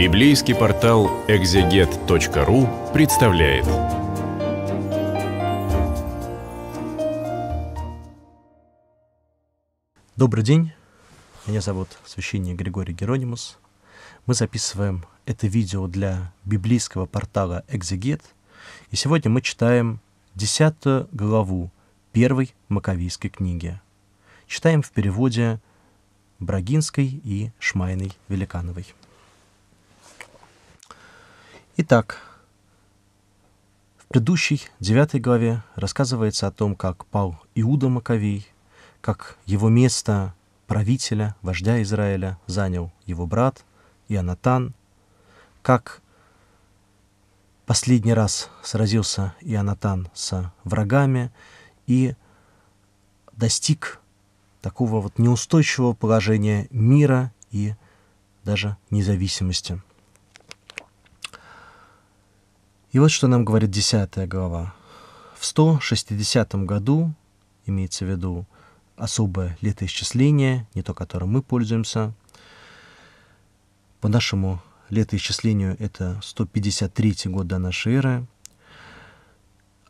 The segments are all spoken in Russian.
Библейский портал экзегет.ру представляет. Добрый день. Меня зовут священник Григорий Геронимус. Мы записываем это видео для библейского портала «Экзегет», и сегодня мы читаем 10 главу первой Маковийской книги. Читаем в переводе Брагинской и Шмайной Великановой. Итак, в предыдущей девятой главе рассказывается о том, как пал Иуда Маковей, как его место правителя, вождя Израиля, занял его брат Ионатан, как последний раз сразился Ионатан с врагами и достиг такого вот неустойчивого положения мира и даже независимости – И вот что нам говорит 10 глава. В 160 году, имеется в виду особое летоисчисление, не то, которым мы пользуемся, по нашему летоисчислению это 153 год до нашей эры,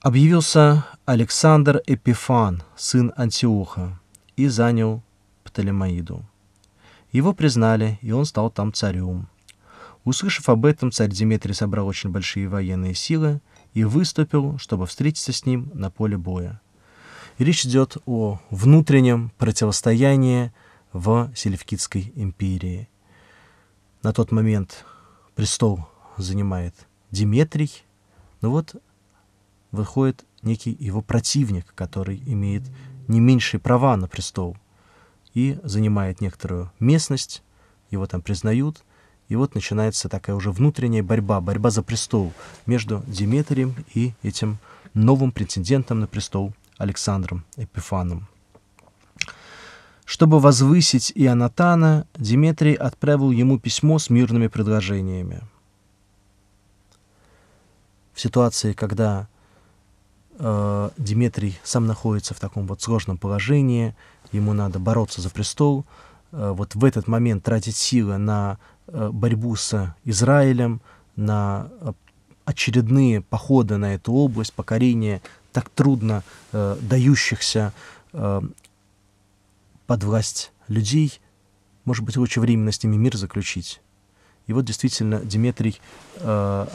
объявился Александр Эпифан, сын Антиоха, и занял Птолемаиду. Его признали, и он стал там царем – Услышав об этом, царь Дмитрий собрал очень большие военные силы и выступил, чтобы встретиться с ним на поле боя. Речь идет о внутреннем противостоянии в Селевкидской империи. На тот момент престол занимает Диметрий, но вот выходит некий его противник, который имеет не меньшие права на престол и занимает некоторую местность, его там признают – и вот начинается такая уже внутренняя борьба, борьба за престол между Деметрием и этим новым претендентом на престол Александром Эпифаном. Чтобы возвысить Ионатана, Деметрий отправил ему письмо с мирными предложениями. В ситуации, когда э, Деметрий сам находится в таком вот сложном положении, ему надо бороться за престол, э, вот в этот момент тратить силы на Э, борьбу с Израилем, на э, очередные походы на эту область, покорение так трудно э, дающихся э, под власть людей, может быть, лучше временно с ними мир заключить. И вот действительно Дмитрий э,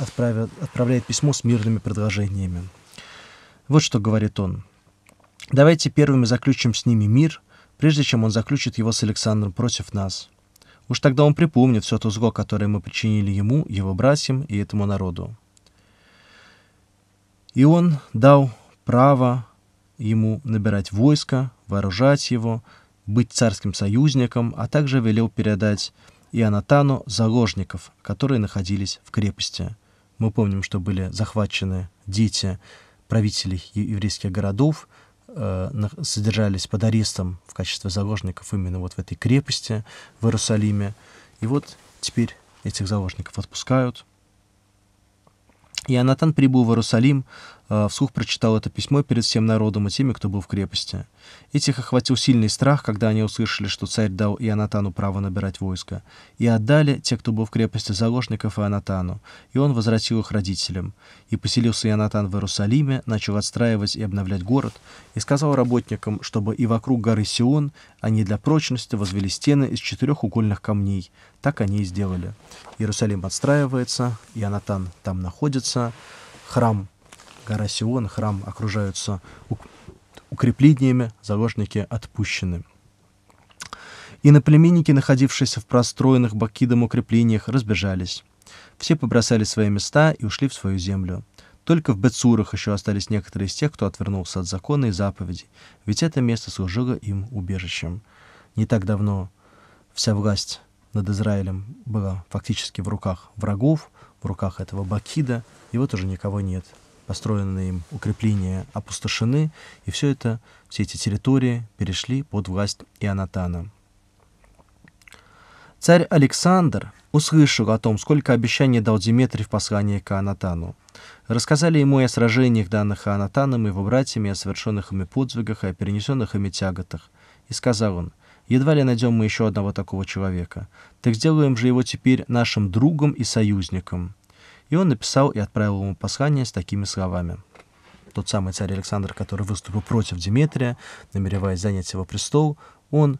отправляет письмо с мирными предложениями. Вот что говорит он. «Давайте первыми заключим с ними мир, прежде чем он заключит его с Александром против нас. Уж тогда он припомнит все то зло, которое мы причинили ему, его братьям и этому народу. И он дал право ему набирать войско, вооружать его, быть царским союзником, а также велел передать Ионатану заложников, которые находились в крепости. Мы помним, что были захвачены дети правителей еврейских городов – Э, содержались под арестом в качестве заложников именно вот в этой крепости в Иерусалиме. И вот теперь этих заложников отпускают. И Анатан прибыл в Иерусалим Э, вслух прочитал это письмо перед всем народом и теми, кто был в крепости. Этих охватил сильный страх, когда они услышали, что царь дал Ионатану право набирать войско. И отдали те, кто был в крепости, заложников Ионатану, и он возвратил их родителям. И поселился Ионатан в Иерусалиме, начал отстраивать и обновлять город, и сказал работникам, чтобы и вокруг горы Сион они для прочности возвели стены из четырех угольных камней. Так они и сделали. Иерусалим отстраивается, Ионатан там находится, храм гора Сион, храм окружаются укреплениями, заложники отпущены. И на Иноплеменники, находившиеся в простроенных Бакидом укреплениях, разбежались. Все побросали свои места и ушли в свою землю. Только в Бецурах еще остались некоторые из тех, кто отвернулся от закона и заповедей, ведь это место служило им убежищем. Не так давно вся власть над Израилем была фактически в руках врагов, в руках этого Бакида, и вот уже никого нет построенные им укрепления опустошены, и все это, все эти территории перешли под власть Ионатана. Царь Александр услышал о том, сколько обещаний дал Диметрий в послании к Анатану. Рассказали ему и о сражениях, данных Анатаном и его братьями, о совершенных ими подвигах, и о перенесенных ими тяготах. И сказал он, «Едва ли найдем мы еще одного такого человека. Так сделаем же его теперь нашим другом и союзником». И он написал и отправил ему послание с такими словами. Тот самый царь Александр, который выступил против Деметрия, намереваясь занять его престол, он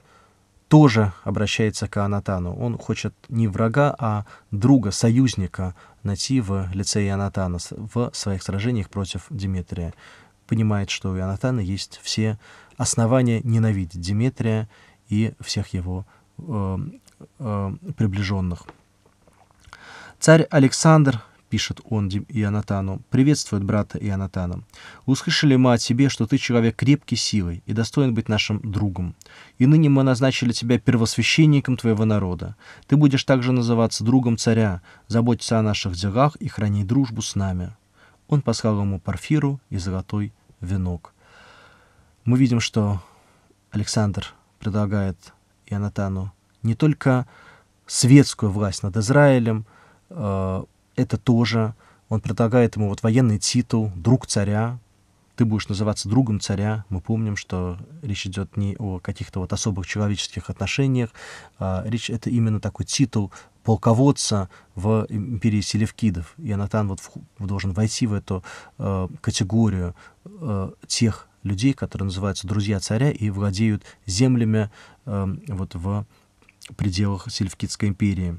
тоже обращается к Анатану. Он хочет не врага, а друга, союзника найти в лице Ионатана в своих сражениях против Деметрия. Понимает, что у Ионатана есть все основания ненавидеть Деметрия и всех его э, э, приближенных. Царь Александр пишет он Ионатану, приветствует брата Ионатана. «Услышали мы о тебе, что ты человек крепкий силой и достоин быть нашим другом. И ныне мы назначили тебя первосвященником твоего народа. Ты будешь также называться другом царя, заботиться о наших делах и храни дружбу с нами». Он послал ему парфиру и золотой венок. Мы видим, что Александр предлагает Ионатану не только светскую власть над Израилем, э, это тоже, он предлагает ему вот военный титул, друг царя, ты будешь называться другом царя. Мы помним, что речь идет не о каких-то вот особых человеческих отношениях, а речь это именно такой титул полководца в империи Селевкидов. И Анатан вот в, должен войти в эту э, категорию э, тех людей, которые называются друзья царя и владеют землями э, вот в пределах Селевкидской империи.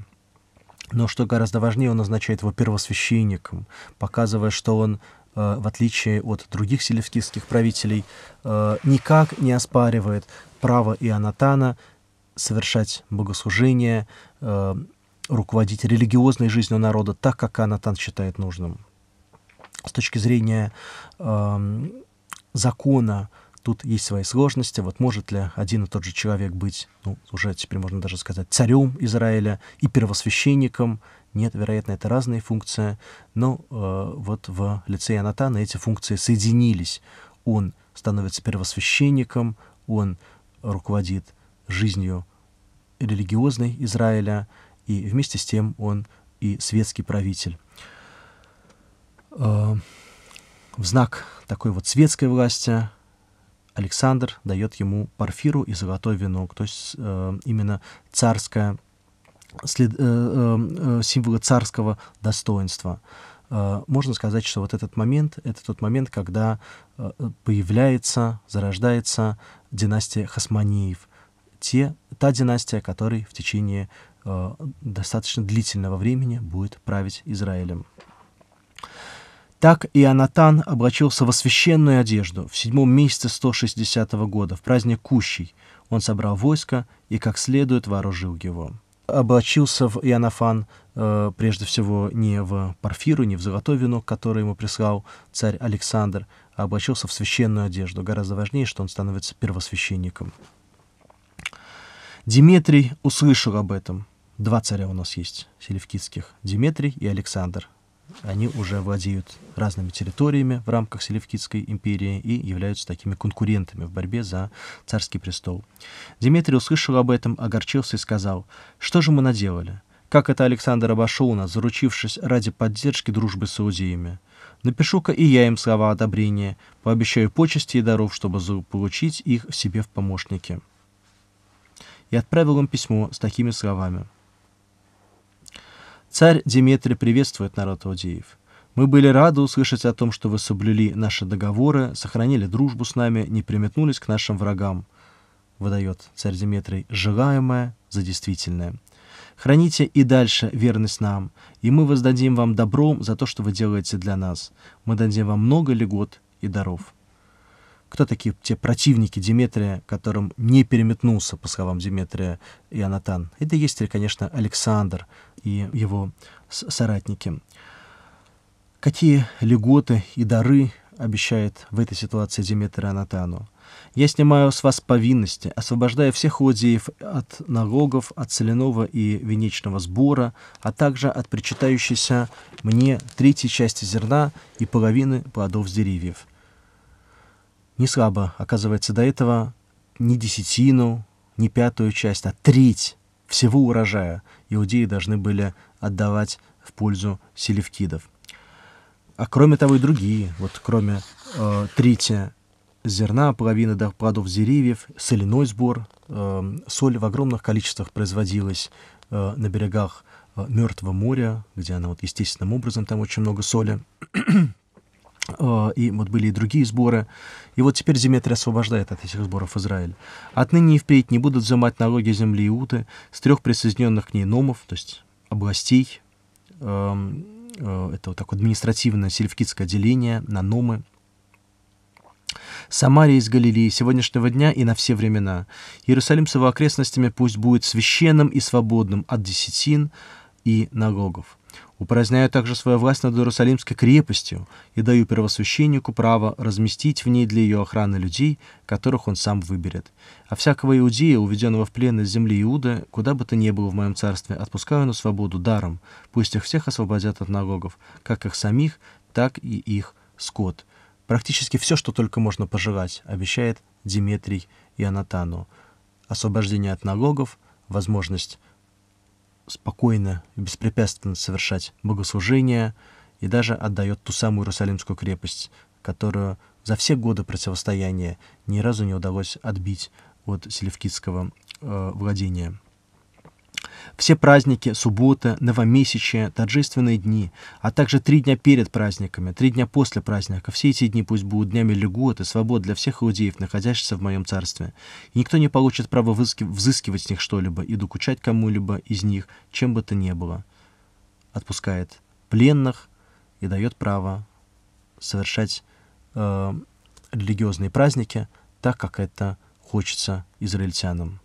Но что гораздо важнее, он назначает его первосвященником, показывая, что он, э, в отличие от других селевкистских правителей, э, никак не оспаривает право Ионатана совершать богослужение, э, руководить религиозной жизнью народа так, как Анатан считает нужным. С точки зрения эм, закона, тут есть свои сложности. Вот может ли один и тот же человек быть, ну, уже теперь можно даже сказать, царем Израиля и первосвященником? Нет, вероятно, это разные функции. Но э, вот в лице Ионатана эти функции соединились. Он становится первосвященником, он руководит жизнью религиозной Израиля, и вместе с тем он и светский правитель. Э, в знак такой вот светской власти Александр дает ему парфиру и золотой венок, то есть э, именно царское след, э, э, э, символы царского достоинства. Э, можно сказать, что вот этот момент — это тот момент, когда э, появляется, зарождается династия Хасманиев, те, та династия, которой в течение э, достаточно длительного времени будет править Израилем. Так Ионатан облачился во священную одежду в седьмом месяце 160 года, в праздник Кущей. Он собрал войско и как следует вооружил его. Облачился в Ионафан э, прежде всего не в парфиру, не в золотое вино, которое ему прислал царь Александр, а облачился в священную одежду. Гораздо важнее, что он становится первосвященником. Дмитрий услышал об этом. Два царя у нас есть, селевкидских, Дмитрий и Александр они уже владеют разными территориями в рамках Селевкидской империи и являются такими конкурентами в борьбе за царский престол. Дмитрий услышал об этом, огорчился и сказал, «Что же мы наделали? Как это Александр обошел нас, заручившись ради поддержки дружбы с иудеями? Напишу-ка и я им слова одобрения, пообещаю почести и даров, чтобы получить их себе в помощники». И отправил им письмо с такими словами – Царь Деметрий приветствует народ Аудеев. Мы были рады услышать о том, что вы соблюли наши договоры, сохранили дружбу с нами, не приметнулись к нашим врагам. Выдает царь Деметрий желаемое за действительное. Храните и дальше верность нам, и мы воздадим вам добром за то, что вы делаете для нас. Мы дадим вам много льгот и даров кто такие те противники Диметрия, которым не переметнулся, по словам Диметрия и Анатан? Это есть, конечно, Александр и его соратники. Какие льготы и дары обещает в этой ситуации Деметрия Анатану? Я снимаю с вас повинности, освобождая всех иудеев от налогов, от соляного и венечного сбора, а также от причитающейся мне третьей части зерна и половины плодов с деревьев не слабо, оказывается, до этого не десятину, не пятую часть, а треть всего урожая иудеи должны были отдавать в пользу селевкидов. А кроме того и другие, вот кроме э, трети зерна, половины плодов деревьев, соляной сбор, э, соль в огромных количествах производилась э, на берегах э, Мертвого моря, где она вот естественным образом, там очень много соли. Э, и вот были и другие сборы. И вот теперь Деметрий освобождает от этих сборов Израиль. Отныне и впредь не будут взимать налоги земли Иуты с трех присоединенных к ней номов, то есть областей, э, э, это вот такое административное сельфкидское деление на номы, Самария из Галилеи сегодняшнего дня и на все времена. Иерусалим с его окрестностями пусть будет священным и свободным от десятин и налогов. Упраздняю также свою власть над Иерусалимской крепостью и даю первосвященнику право разместить в ней для ее охраны людей, которых он сам выберет. А всякого иудея, уведенного в плен из земли Иуда, куда бы то ни было в моем царстве, отпускаю на свободу даром, пусть их всех освободят от налогов, как их самих, так и их скот. Практически все, что только можно пожелать, обещает Диметрий и Анатану. Освобождение от налогов, возможность спокойно и беспрепятственно совершать богослужения и даже отдает ту самую Иерусалимскую крепость, которую за все годы противостояния ни разу не удалось отбить от селевкидского э, владения. Все праздники, суббота, новомесячие, торжественные дни, а также три дня перед праздниками, три дня после праздника, все эти дни пусть будут днями льгот и свобод для всех иудеев, находящихся в моем царстве. И никто не получит права взыскивать с них что-либо и докучать кому-либо из них, чем бы то ни было. Отпускает пленных и дает право совершать э, религиозные праздники так, как это хочется израильтянам.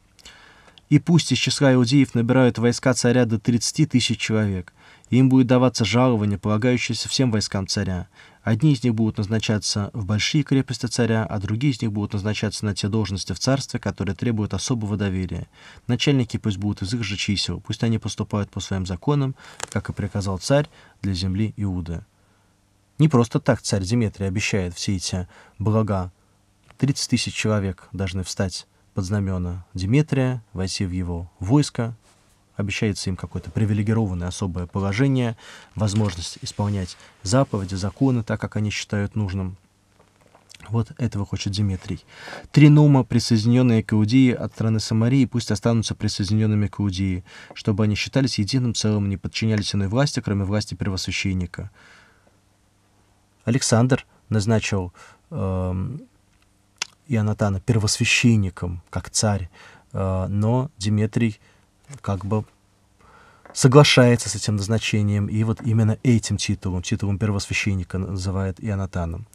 И пусть из числа иудеев набирают войска царя до 30 тысяч человек, им будет даваться жалование, полагающееся всем войскам царя. Одни из них будут назначаться в большие крепости царя, а другие из них будут назначаться на те должности в царстве, которые требуют особого доверия. Начальники пусть будут из их же чисел, пусть они поступают по своим законам, как и приказал царь для земли Иуды. Не просто так царь Деметрий обещает все эти блага. 30 тысяч человек должны встать под знамена Димитрия войти в его войско, обещается им какое-то привилегированное особое положение, возможность исполнять заповеди, законы так, как они считают нужным. Вот этого хочет Димитрий. Три нома, присоединенные к Иудии от страны Самарии, пусть останутся присоединенными к Иудии, чтобы они считались единым целым и не подчинялись иной власти, кроме власти первосвященника. Александр назначил э, Ионатана первосвященником, как царь, э, но Диметрий как бы соглашается с этим назначением, и вот именно этим титулом, титулом первосвященника называет Ионатаном.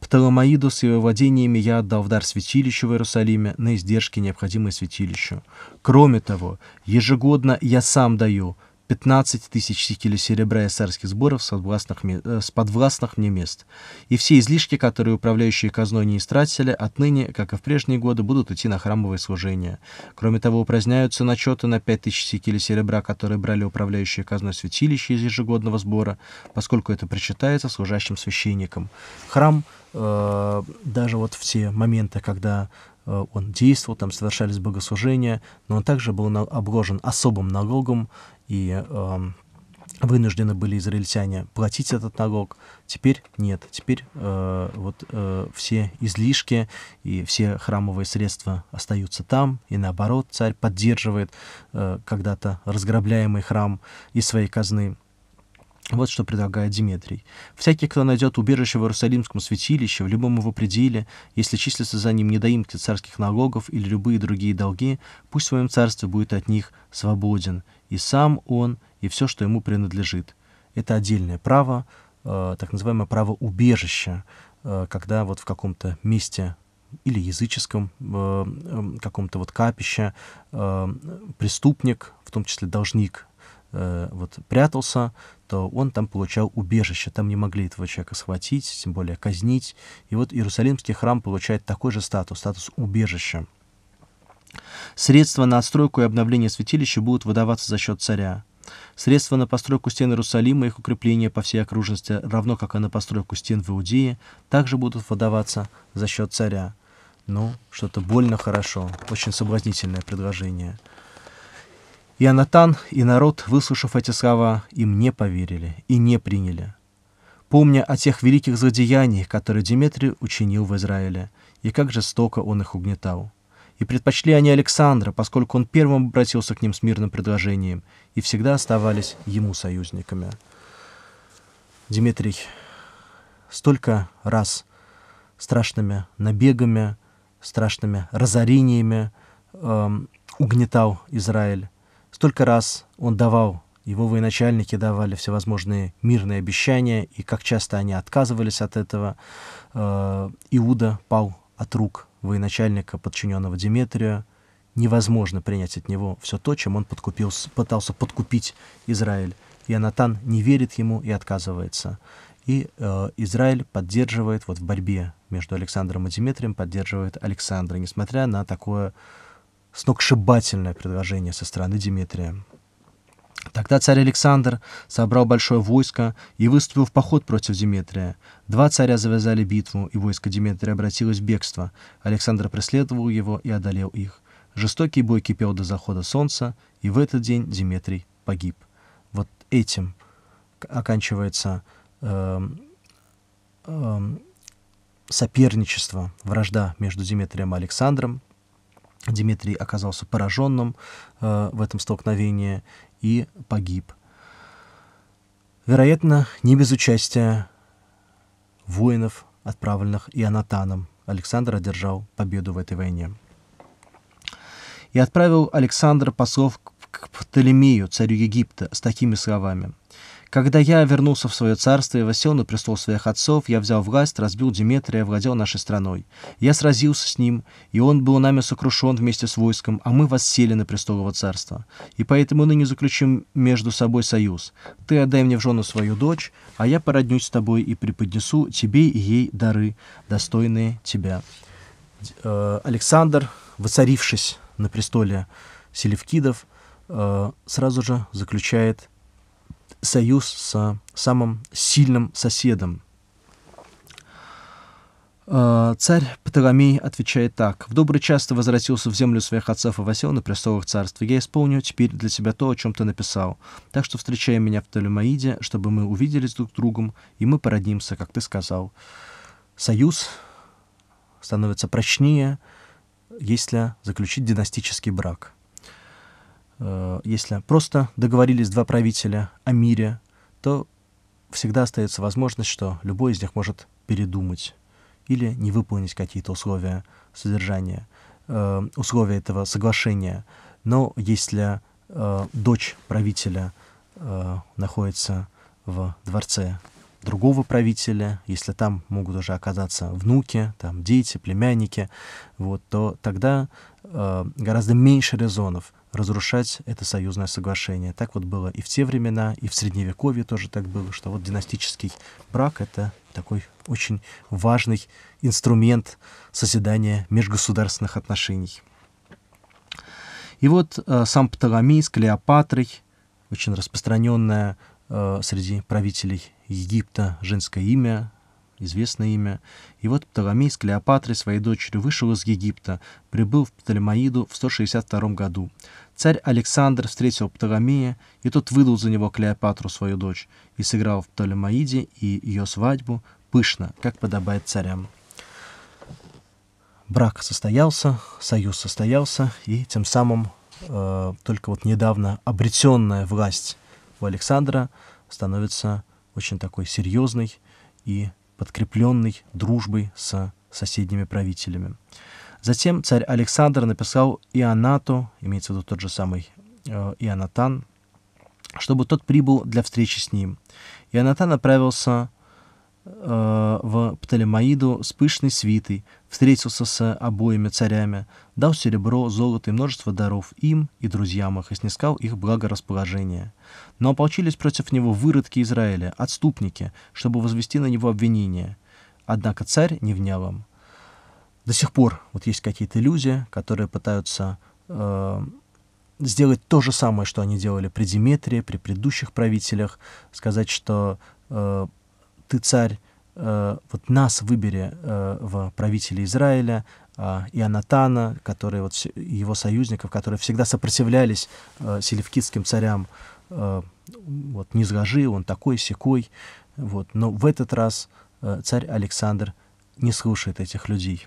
Птоломаиду с его владениями я отдал в дар святилищу в Иерусалиме на издержки, необходимые святилищу. Кроме того, ежегодно я сам даю 15 тысяч сикелей серебра и царских сборов с, подвластных, э, с подвластных мне мест. И все излишки, которые управляющие казной не истратили, отныне, как и в прежние годы, будут идти на храмовое служение. Кроме того, упраздняются начеты на 5 тысяч сикелей серебра, которые брали управляющие казной святилища из ежегодного сбора, поскольку это причитается служащим священникам. Храм э, даже вот в те моменты, когда э, он действовал, там совершались богослужения, но он также был обложен особым налогом и эм, вынуждены были израильтяне платить этот налог. Теперь нет. Теперь э, вот э, все излишки и все храмовые средства остаются там, и наоборот царь поддерживает э, когда-то разграбляемый храм из своей казны. Вот что предлагает Диметрий. «Всякий, кто найдет убежище в Иерусалимском святилище, в любом его пределе, если числятся за ним недоимки царских налогов или любые другие долги, пусть в своем царстве будет от них свободен, и сам он, и все, что ему принадлежит». Это отдельное право, э, так называемое право убежища, э, когда вот в каком-то месте или языческом э, эм, каком-то вот капище э, преступник, в том числе должник, вот прятался, что он там получал убежище, там не могли этого человека схватить, тем более казнить. И вот Иерусалимский храм получает такой же статус, статус убежища. Средства на отстройку и обновление святилища будут выдаваться за счет царя. Средства на постройку стен Иерусалима и их укрепление по всей окружности, равно как и на постройку стен в Иудее, также будут выдаваться за счет царя. Ну, что-то больно хорошо, очень соблазнительное предложение. И Анатан и народ, выслушав эти слова, им не поверили и не приняли. Помня о тех великих злодеяниях, которые Деметрий учинил в Израиле, и как жестоко он их угнетал. И предпочли они Александра, поскольку он первым обратился к ним с мирным предложением, и всегда оставались ему союзниками. Дмитрий столько раз страшными набегами, страшными разорениями э, угнетал Израиль, Столько раз он давал, его военачальники давали всевозможные мирные обещания, и как часто они отказывались от этого. Э, Иуда пал от рук военачальника, подчиненного Деметрию. Невозможно принять от него все то, чем он подкупил, пытался подкупить Израиль. И Анатан не верит ему и отказывается. И э, Израиль поддерживает вот в борьбе между Александром и Дмитрием, поддерживает Александра, несмотря на такое сногсшибательное предложение со стороны Димитрия. Тогда царь Александр собрал большое войско и выступил в поход против Димитрия. Два царя завязали битву, и войско Димитрия обратилось в бегство. Александр преследовал его и одолел их. Жестокий бой кипел до захода солнца, и в этот день Димитрий погиб. Вот этим оканчивается э, э, соперничество, вражда между Димитрием и Александром, Дмитрий оказался пораженным э, в этом столкновении и погиб. Вероятно, не без участия воинов, отправленных Ионатаном, Александр одержал победу в этой войне. И отправил Александр послов к Птолемею, царю Египта, с такими словами. Когда я вернулся в свое царство и восел на престол своих отцов, я взял власть, разбил Деметрия, владел нашей страной. Я сразился с ним, и он был нами сокрушен вместе с войском, а мы воссели на престол его царства. И поэтому ныне заключим между собой союз. Ты отдай мне в жену свою дочь, а я породнюсь с тобой и преподнесу тебе и ей дары, достойные тебя». Э, Александр, воцарившись на престоле Селевкидов, э, сразу же заключает союз с самым сильным соседом. Э, царь Птоломей отвечает так. «В добрый час ты возвратился в землю своих отцов и восел на престолах царства. Я исполню теперь для тебя то, о чем ты написал. Так что встречай меня в Толемаиде, чтобы мы увиделись друг с другом, и мы породнимся, как ты сказал». Союз становится прочнее, если заключить династический брак – Э, если просто договорились два правителя о мире, то всегда остается возможность, что любой из них может передумать или не выполнить какие-то условия содержания, э, условия этого соглашения. Но если э, дочь правителя находится в дворце другого правителя, если там могут уже оказаться внуки, там дети, племянники, вот, то тогда э, гораздо меньше резонов разрушать это союзное соглашение. Так вот было и в те времена, и в Средневековье тоже так было, что вот династический брак — это такой очень важный инструмент соседания межгосударственных отношений. И вот э, сам Птоломей с Клеопатрой, очень распространенная э, среди правителей Египта, женское имя, известное имя. И вот Птоломей с Клеопатрой, своей дочерью, вышел из Египта, прибыл в Птолемаиду в 162 году. Царь Александр встретил Птоломея, и тот выдал за него Клеопатру, свою дочь, и сыграл в Птолемаиде и ее свадьбу пышно, как подобает царям. Брак состоялся, союз состоялся, и тем самым э, только вот недавно обретенная власть у Александра становится очень такой серьезный и подкрепленный дружбой с соседними правителями. Затем царь Александр написал Ионату, имеется в виду тот же самый э, Ионатан, чтобы тот прибыл для встречи с ним. Ионатан отправился Э, в Птолемаиду с пышной свитой, встретился с обоими царями, дал серебро, золото и множество даров им и друзьям их, и снискал их благорасположение. Но ополчились против него выродки Израиля, отступники, чтобы возвести на него обвинение. Однако царь не внял им. До сих пор вот есть какие-то люди, которые пытаются э, сделать то же самое, что они делали при Диметрии, при предыдущих правителях, сказать, что э, ты царь, э, вот нас выбери э, в правители Израиля, э, Ионатана, которые вот его союзников, которые всегда сопротивлялись селевкидским царям, вот Низгажи, он такой, секой, вот. Но в этот раз царь Александр не слушает этих людей.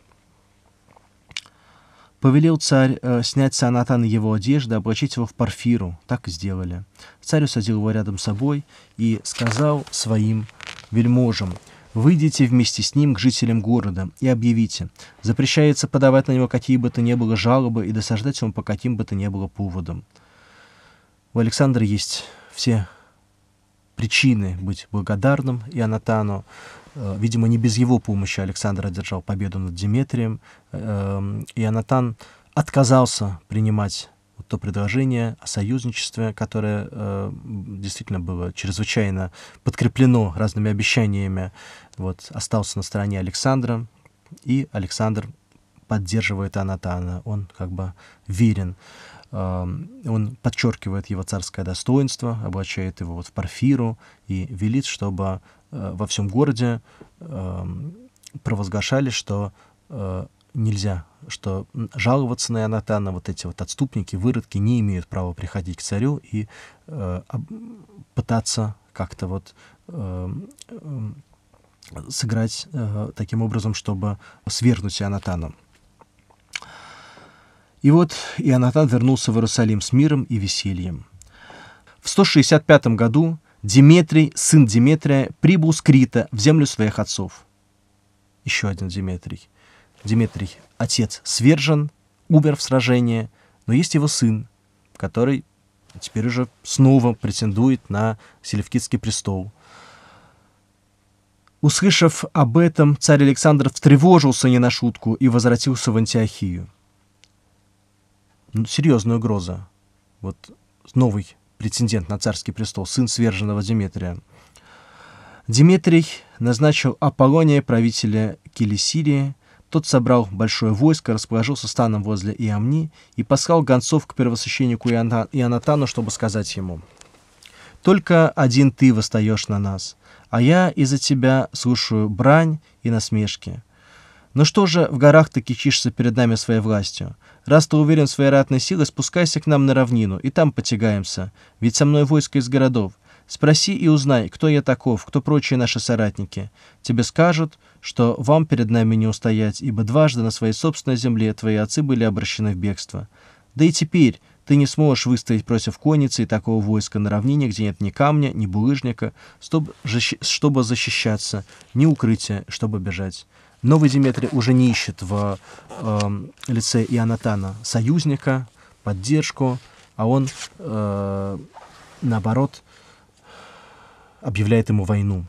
Повелел царь э, снять с Анатана его одежды, облачить его в парфиру. Так и сделали. Царь усадил его рядом с собой и сказал своим вельможам, Выйдите вместе с ним к жителям города и объявите. Запрещается подавать на него какие бы то ни было жалобы и досаждать ему по каким бы то ни было поводам. У Александра есть все причины быть благодарным и Анатану, э, Видимо, не без его помощи Александр одержал победу над Деметрием. Анатан э, э, отказался принимать вот то предложение о союзничестве, которое э, действительно было чрезвычайно подкреплено разными обещаниями, вот, остался на стороне Александра, и Александр поддерживает Анатана, он как бы верен. Эм, он подчеркивает его царское достоинство, облачает его вот в парфиру и велит, чтобы э, во всем городе эм, провозглашали, что э, нельзя что жаловаться на Ионатана, вот эти вот отступники, выродки не имеют права приходить к царю и э, пытаться как-то вот э, э, сыграть э, таким образом, чтобы свергнуть Ионатана. И вот Ионатан вернулся в Иерусалим с миром и весельем. В 165 году Диметрий, сын Диметрия, прибыл с Крита в землю своих отцов. Еще один Диметрий. Дмитрий, отец, свержен, умер в сражении, но есть его сын, который теперь уже снова претендует на Селевкидский престол. Услышав об этом, царь Александр встревожился не на шутку и возвратился в Антиохию. Ну, серьезная угроза. Вот новый претендент на царский престол, сын сверженного Дмитрия. Дмитрий назначил Аполлония правителя Келесирии, тот собрал большое войско, расположился станом возле Иамни и послал гонцов к первосвященнику Ионатану, чтобы сказать ему, «Только один ты восстаешь на нас, а я из-за тебя слушаю брань и насмешки. Но что же в горах ты кичишься перед нами своей властью? Раз ты уверен в своей ратной силе, спускайся к нам на равнину, и там потягаемся, ведь со мной войско из городов. Спроси и узнай, кто я таков, кто прочие наши соратники. Тебе скажут, что вам перед нами не устоять, ибо дважды на своей собственной земле твои отцы были обращены в бегство. Да и теперь ты не сможешь выстоять против конницы и такого войска на равнине, где нет ни камня, ни булыжника, чтобы защищаться, ни укрытия, чтобы бежать. Новый Диметрий уже не ищет в э, лице Ионатана союзника, поддержку, а он, э, наоборот, объявляет ему войну.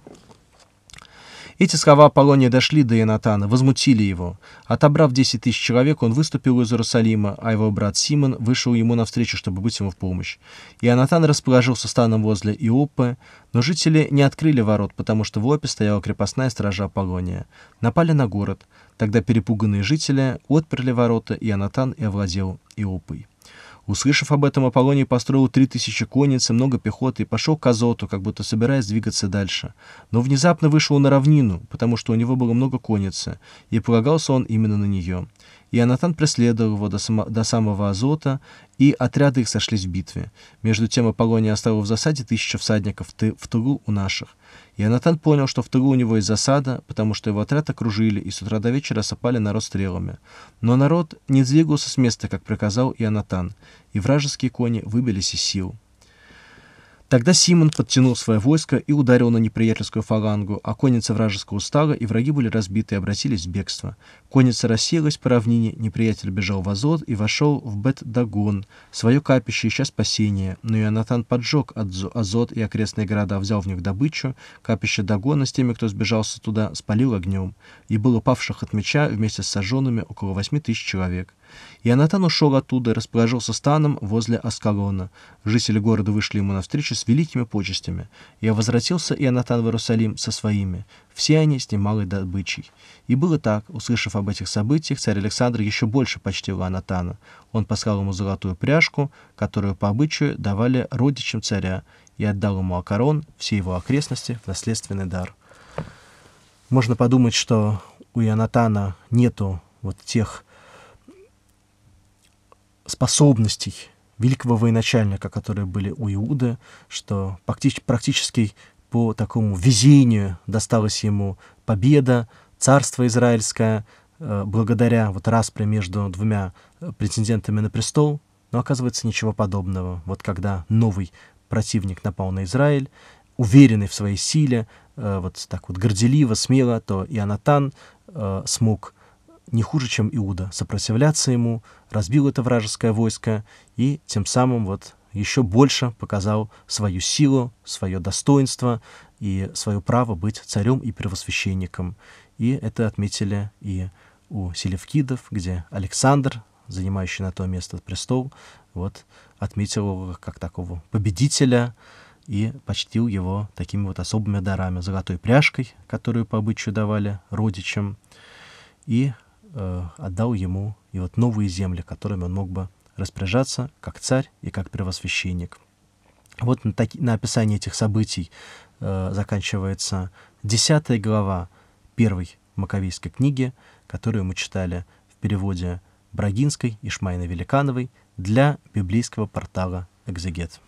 Эти слова Аполлония дошли до Янатана, возмутили его. Отобрав 10 тысяч человек, он выступил из Иерусалима, а его брат Симон вышел ему навстречу, чтобы быть ему в помощь. Ионатан расположился станом возле Иопы, но жители не открыли ворот, потому что в Иопе стояла крепостная стража Аполлония. Напали на город. Тогда перепуганные жители отперли ворота, и Ионатан и овладел Иопой. Услышав об этом, Аполлоний построил три тысячи конниц и много пехоты и пошел к Азоту, как будто собираясь двигаться дальше. Но внезапно вышел на равнину, потому что у него было много конницы, и полагался он именно на нее. И Анатан преследовал его до, само, до самого Азота, и отряды их сошлись в битве. Между тем Аполлония оставил в засаде тысяча всадников ты, в тылу у наших. И Анатан понял, что в тылу у него есть засада, потому что его отряд окружили и с утра до вечера сопали народ стрелами. Но народ не двигался с места, как приказал Ионатан, и вражеские кони выбились из сил. Тогда Симон подтянул свое войско и ударил на неприятельскую фалангу, а конница вражеского устала, и враги были разбиты и обратились в бегство. Конница рассеялась по равнине, неприятель бежал в Азот и вошел в Бет-Дагон, свое капище ища спасения, но Ионатан поджег Азот и окрестные города, взял в них добычу, капище Дагона с теми, кто сбежался туда, спалил огнем, и было павших от меча вместе с сожженными около восьми тысяч человек. Ионатан ушел оттуда и расположился станом возле Аскалона. Жители города вышли ему навстречу с великими почестями. И возвратился Ионатан в Иерусалим со своими. Все они с немалой добычей. И было так. Услышав об этих событиях, царь Александр еще больше почтил Ионатана. Он послал ему золотую пряжку, которую по обычаю давали родичам царя, и отдал ему Акарон, все его окрестности, в наследственный дар. Можно подумать, что у Ионатана нету вот тех способностей великого военачальника, которые были у Иуды, что практически по такому везению досталась ему победа, царство израильское, э, благодаря вот распре между двумя э, претендентами на престол, но оказывается ничего подобного. Вот когда новый противник напал на Израиль, уверенный в своей силе, э, вот так вот горделиво, смело, то Ионатан смог не хуже, чем Иуда, сопротивляться ему, разбил это вражеское войско и тем самым вот еще больше показал свою силу, свое достоинство и свое право быть царем и превосвященником. И это отметили и у Селевкидов, где Александр, занимающий на то место престол, вот, отметил его как такого победителя и почтил его такими вот особыми дарами, золотой пряжкой, которую по обычаю давали родичам, и Э, отдал ему и вот новые земли, которыми он мог бы распоряжаться как царь и как первосвященник. Вот на, таки, на описании этих событий э, заканчивается 10 глава первой Маковейской книги, которую мы читали в переводе Брагинской и Шмайна Великановой для библейского портала «Экзегет».